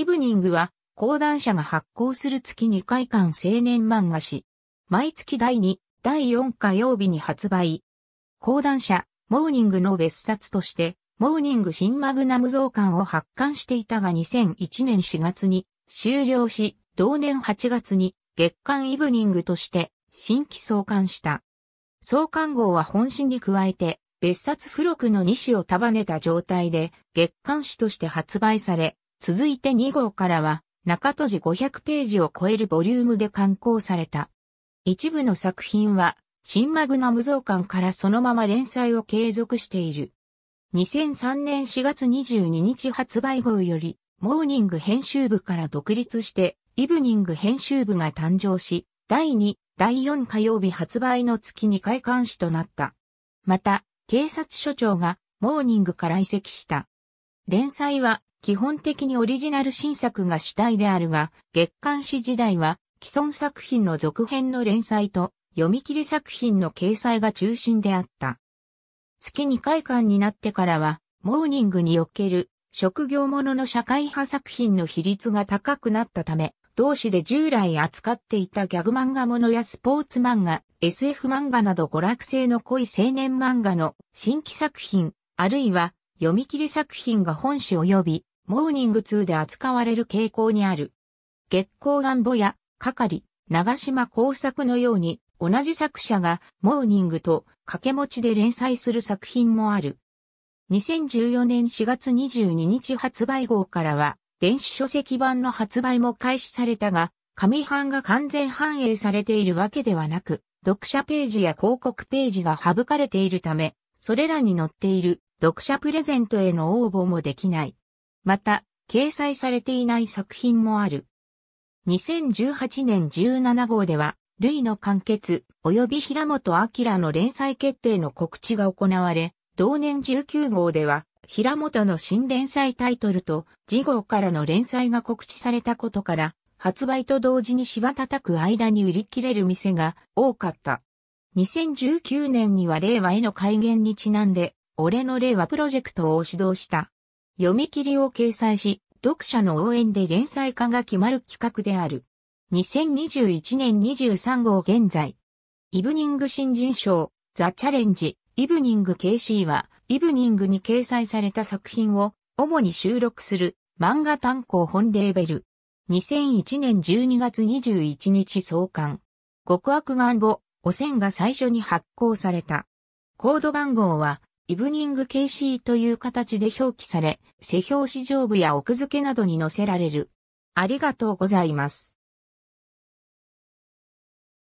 イブニングは、講談社が発行する月2回間青年漫画誌。毎月第2、第4火曜日に発売。講談社、モーニングの別冊として、モーニング新マグナム増刊を発刊していたが2001年4月に終了し、同年8月に月刊イブニングとして新規創刊した。創刊号は本誌に加えて、別冊付録の2種を束ねた状態で月刊誌として発売され、続いて2号からは、中戸寺500ページを超えるボリュームで刊行された。一部の作品は、新マグナム増刊からそのまま連載を継続している。2003年4月22日発売号より、モーニング編集部から独立して、イブニング編集部が誕生し、第2、第4火曜日発売の月に開館誌となった。また、警察署長がモーニングから移籍した。連載は基本的にオリジナル新作が主体であるが、月刊誌時代は既存作品の続編の連載と読み切り作品の掲載が中心であった。月2回刊になってからは、モーニングにおける職業ものの社会派作品の比率が高くなったため、同誌で従来扱っていたギャグ漫画ものやスポーツ漫画、SF 漫画など娯楽性の濃い青年漫画の新規作品、あるいは読み切り作品が本誌及びモーニング2で扱われる傾向にある。月光願母や、係、長島工作のように、同じ作者がモーニングと掛け持ちで連載する作品もある。2014年4月22日発売号からは、電子書籍版の発売も開始されたが、紙版が完全反映されているわけではなく、読者ページや広告ページが省かれているため、それらに載っている読者プレゼントへの応募もできない。また、掲載されていない作品もある。2018年17号では、ルイの完結、及び平本明の連載決定の告知が行われ、同年19号では、平本の新連載タイトルと、次号からの連載が告知されたことから、発売と同時に芝叩く間に売り切れる店が多かった。2019年には令和への改元にちなんで、俺の令和プロジェクトを指導した読み切りを掲載し、読者の応援で連載化が決まる企画である。2021年23号現在。イブニング新人賞、ザ・チャレンジ、イブニング KC は、イブニングに掲載された作品を、主に収録する、漫画単行本レーベル。2001年12月21日創刊。極悪願望、汚染が最初に発行された。コード番号はイブニング KC という形で表記され、背表紙上部や奥付けなどに載せられる。ありがとうございます。